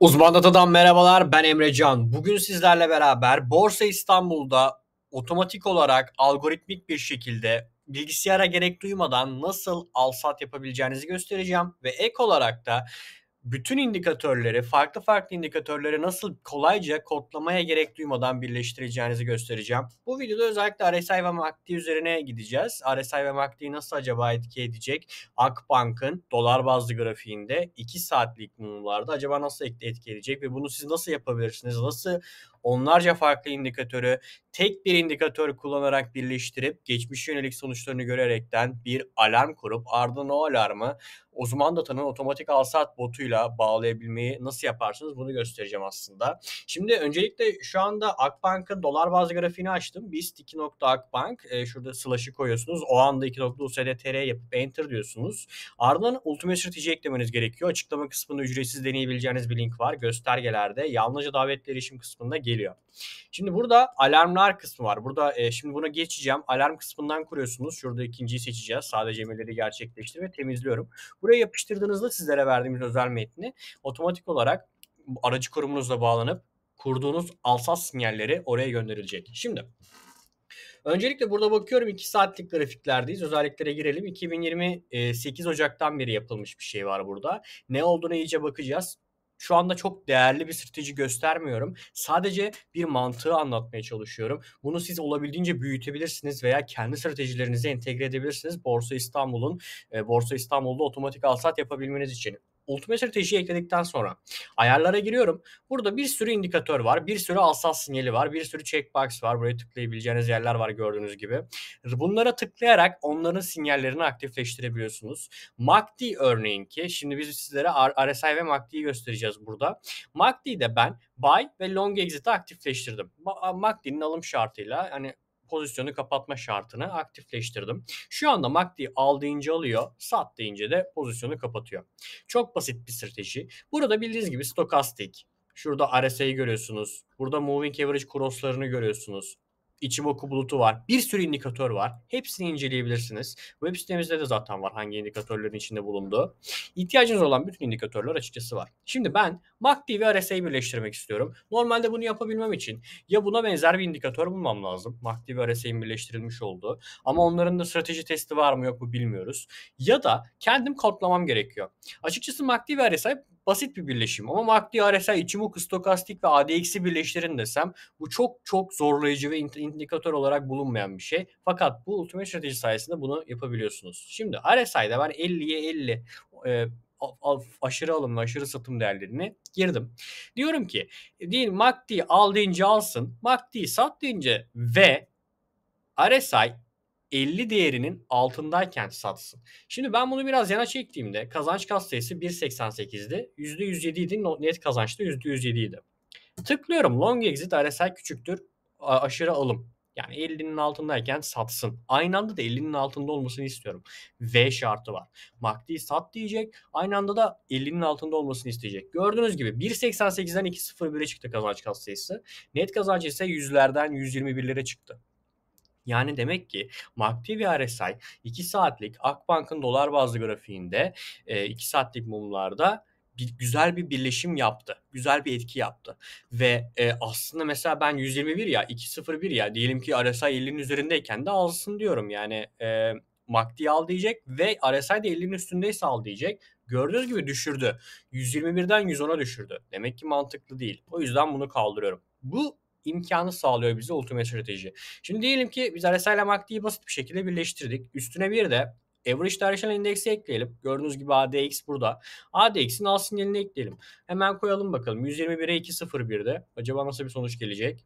Uzman Data'dan merhabalar ben Emre Can. Bugün sizlerle beraber Borsa İstanbul'da otomatik olarak algoritmik bir şekilde bilgisayara gerek duymadan nasıl al sat yapabileceğinizi göstereceğim ve ek olarak da bütün indikatörleri farklı farklı indikatörleri nasıl kolayca kodlamaya gerek duymadan birleştireceğinizi göstereceğim. Bu videoda özellikle RSI ve MACD üzerine gideceğiz. RSI ve MACD nasıl acaba etki edecek? Akbank'ın dolar bazlı grafiğinde 2 saatlik mumlarda acaba nasıl etki edecek ve bunu siz nasıl yapabilirsiniz? Nasıl onlarca farklı indikatörü tek bir indikatör kullanarak birleştirip geçmiş yönelik sonuçlarını görerekten bir alarm kurup ardından o alarmı uzman datanın otomatik alsat botuyla bağlayabilmeyi nasıl yaparsınız bunu göstereceğim aslında. Şimdi öncelikle şu anda Akbank'ın dolar bazlı grafiğini açtım. BIST 2. Akbank e, şurada slash'ı koyuyorsunuz. O anda 2. USDTR yapıp enter diyorsunuz. Ardından Ultimate Strategy eklemeniz gerekiyor. Açıklama kısmında ücretsiz deneyebileceğiniz bir link var. Göstergelerde yalnızca davetli erişim kısmında geri geliyor. Şimdi burada alarmlar kısmı var. Burada e, şimdi buna geçeceğim. Alarm kısmından kuruyorsunuz. Şurada ikinciyi seçeceğiz. Sadece emirleri gerçekleştir ve temizliyorum. Buraya yapıştırdığınızda sizlere verdiğimiz özel metni otomatik olarak aracı kurumunuzla bağlanıp kurduğunuz alsaz sinyalleri oraya gönderilecek. Şimdi Öncelikle burada bakıyorum 2 saatlik grafiklerdeyiz. Özelliklere girelim. 2028 e, Ocak'tan beri yapılmış bir şey var burada. Ne olduğunu iyice bakacağız şu anda çok değerli bir strateji göstermiyorum. Sadece bir mantığı anlatmaya çalışıyorum. Bunu siz olabildiğince büyütebilirsiniz veya kendi stratejilerinize entegre edebilirsiniz. Borsa İstanbul'un e, Borsa İstanbul'da otomatik alsat yapabilmeniz için. Ultimate stratejiyi ekledikten sonra ayarlara giriyorum. Burada bir sürü indikatör var. Bir sürü alsat sinyali var. Bir sürü checkbox var. Buraya tıklayabileceğiniz yerler var gördüğünüz gibi. Bunlara tıklayarak onların sinyallerini aktifleştirebiliyorsunuz. MACD örneğin ki şimdi biz sizlere RSI ve MACD'yi göstereceğiz burada. MACD'de ben buy ve long exit'i aktifleştirdim. MACD'nin alım şartıyla hani pozisyonu kapatma şartını aktifleştirdim. Şu anda MACD al deyince alıyor, sat deyince de pozisyonu kapatıyor. Çok basit bir strateji. Burada bildiğiniz gibi stokastik, Şurada RSI'yi görüyorsunuz. Burada moving average crosslarını görüyorsunuz. Ichimoku bulutu var. Bir sürü indikatör var. Hepsini inceleyebilirsiniz. Web sitemizde de zaten var hangi indikatörlerin içinde bulunduğu. İhtiyacınız olan bütün indikatörler açıkçası var. Şimdi ben MACD ve RSI'yi birleştirmek istiyorum. Normalde bunu yapabilmem için ya buna benzer bir indikatör bulmam lazım. MACD ve RSI'nin birleştirilmiş olduğu. Ama onların da strateji testi var mı yok mu bilmiyoruz. Ya da kendim kodlamam gerekiyor. Açıkçası MACD ve RSI basit bir birleşim ama MACD, RSI, Ichimoku, Stokastik ve ADX'i birleştirin desem bu çok çok zorlayıcı ve indikatör olarak bulunmayan bir şey. Fakat bu Ultimate Strateji sayesinde bunu yapabiliyorsunuz. Şimdi RSI'de ben 50'ye 50 e, aşırı alım ve aşırı satım değerlerini girdim. Diyorum ki e, değil MACD al deyince alsın, MACD sat deyince ve RSI 50 değerinin altındayken satsın. Şimdi ben bunu biraz yana çektiğimde kazanç kas 1.88'di. %107 idi. Net kazançta %107 idi. Tıklıyorum long exit RSI küçüktür. Aşırı alım. Yani 50'nin altındayken satsın. Aynı anda da 50'nin altında olmasını istiyorum. V şartı var. MACD sat diyecek. Aynı anda da 50'nin altında olmasını isteyecek. Gördüğünüz gibi 1.88'den 2.01'e çıktı kazanç kas Net kazanç ise 100'lerden 121'lere çıktı. Yani demek ki MACD ve RSI 2 saatlik Akbank'ın dolar bazlı grafiğinde 2 e, saatlik mumlarda bir, güzel bir birleşim yaptı. Güzel bir etki yaptı. Ve e, aslında mesela ben 121 ya 201 ya diyelim ki RSI 50'nin üzerindeyken de alsın diyorum. Yani e, MACD al diyecek ve RSI de 50'nin üstündeyse al diyecek. Gördüğünüz gibi düşürdü. 121'den 110'a düşürdü. Demek ki mantıklı değil. O yüzden bunu kaldırıyorum. Bu imkanı sağlıyor bize ultimate strateji. Şimdi diyelim ki biz RSI ile MACD'yi basit bir şekilde birleştirdik. Üstüne bir de Average Directional Index'i ekleyelim. Gördüğünüz gibi ADX burada. ADX'in al sinyalini ekleyelim. Hemen koyalım bakalım. 121'e 2.01'de. Acaba nasıl bir sonuç gelecek?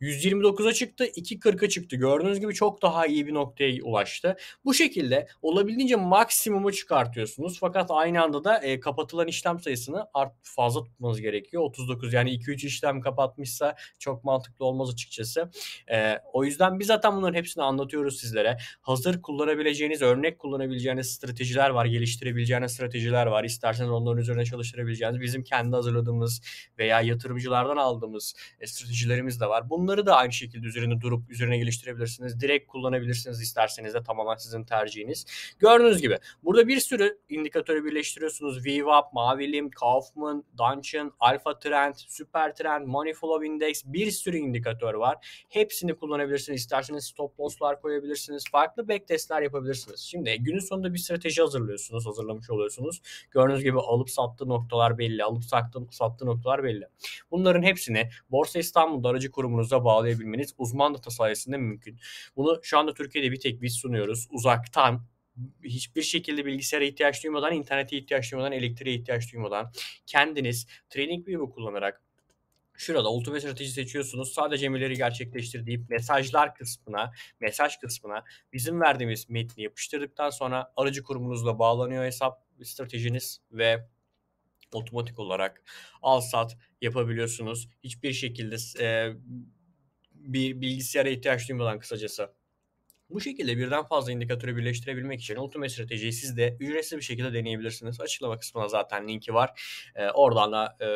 129'a çıktı, 2.40'a çıktı. Gördüğünüz gibi çok daha iyi bir noktaya ulaştı. Bu şekilde olabildiğince maksimumu çıkartıyorsunuz. Fakat aynı anda da e, kapatılan işlem sayısını art fazla tutmanız gerekiyor. 39 yani 2-3 işlem kapatmışsa çok mantıklı olmaz açıkçası. E, o yüzden biz zaten bunların hepsini anlatıyoruz sizlere. Hazır kullanabileceğiniz, örnek kullanabileceğiniz stratejiler var, geliştirebileceğiniz stratejiler var. İsterseniz onların üzerine çalıştırabileceğiniz bizim kendi hazırladığımız veya yatırımcılardan aldığımız e, stratejilerimiz de var. Bunun Bunları da aynı şekilde üzerine durup üzerine geliştirebilirsiniz. Direkt kullanabilirsiniz isterseniz de tamamen sizin tercihiniz. Gördüğünüz gibi burada bir sürü indikatörü birleştiriyorsunuz. VWAP, Mavilim, Kaufman, Dungeon, Alpha Trend, Super Trend, Money Flow Index bir sürü indikatör var. Hepsini kullanabilirsiniz. İsterseniz stop loss'lar koyabilirsiniz. Farklı backtest'ler yapabilirsiniz. Şimdi günün sonunda bir strateji hazırlıyorsunuz, hazırlamış oluyorsunuz. Gördüğünüz gibi alıp sattığı noktalar belli, alıp sattığı, sattığı noktalar belli. Bunların hepsini Borsa İstanbul aracı kurumunuza telefonunuza bağlayabilmeniz uzman data sayesinde mümkün. Bunu şu anda Türkiye'de bir tek biz sunuyoruz. Uzaktan hiçbir şekilde bilgisayara ihtiyaç duymadan, internete ihtiyaç duymadan, elektriğe ihtiyaç duymadan kendiniz TradingView'u kullanarak Şurada ultimate strateji seçiyorsunuz. Sadece emirleri gerçekleştir deyip mesajlar kısmına, mesaj kısmına bizim verdiğimiz metni yapıştırdıktan sonra aracı kurumunuzla bağlanıyor hesap stratejiniz ve otomatik olarak al sat yapabiliyorsunuz. Hiçbir şekilde e, bir bilgisayara ihtiyaç duymadan kısacası. Bu şekilde birden fazla indikatörü birleştirebilmek için Ultimate Strateji'yi siz de ücretsiz bir şekilde deneyebilirsiniz. Açıklama kısmına zaten linki var. E, oradan da e,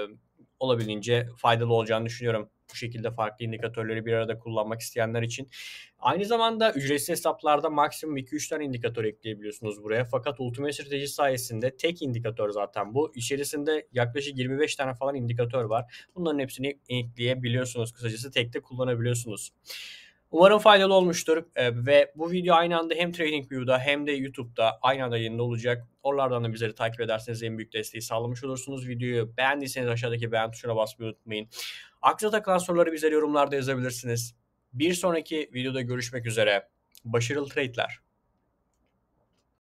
olabildiğince faydalı olacağını düşünüyorum. Bu şekilde farklı indikatörleri bir arada kullanmak isteyenler için. Aynı zamanda ücretsiz hesaplarda maksimum 2-3 tane indikatör ekleyebiliyorsunuz buraya. Fakat Ultimate Strateji sayesinde tek indikatör zaten bu. İçerisinde yaklaşık 25 tane falan indikatör var. Bunların hepsini ekleyebiliyorsunuz. Kısacası tek de kullanabiliyorsunuz. Umarım faydalı olmuştur e, ve bu video aynı anda hem TradingView'da hem de YouTube'da aynı anda yayında olacak. Oralardan da bizleri takip ederseniz en büyük desteği sağlamış olursunuz. Videoyu beğendiyseniz aşağıdaki beğen tuşuna basmayı unutmayın. Aklınıza takılan soruları bizlere yorumlarda yazabilirsiniz. Bir sonraki videoda görüşmek üzere. Başarılı trade'ler.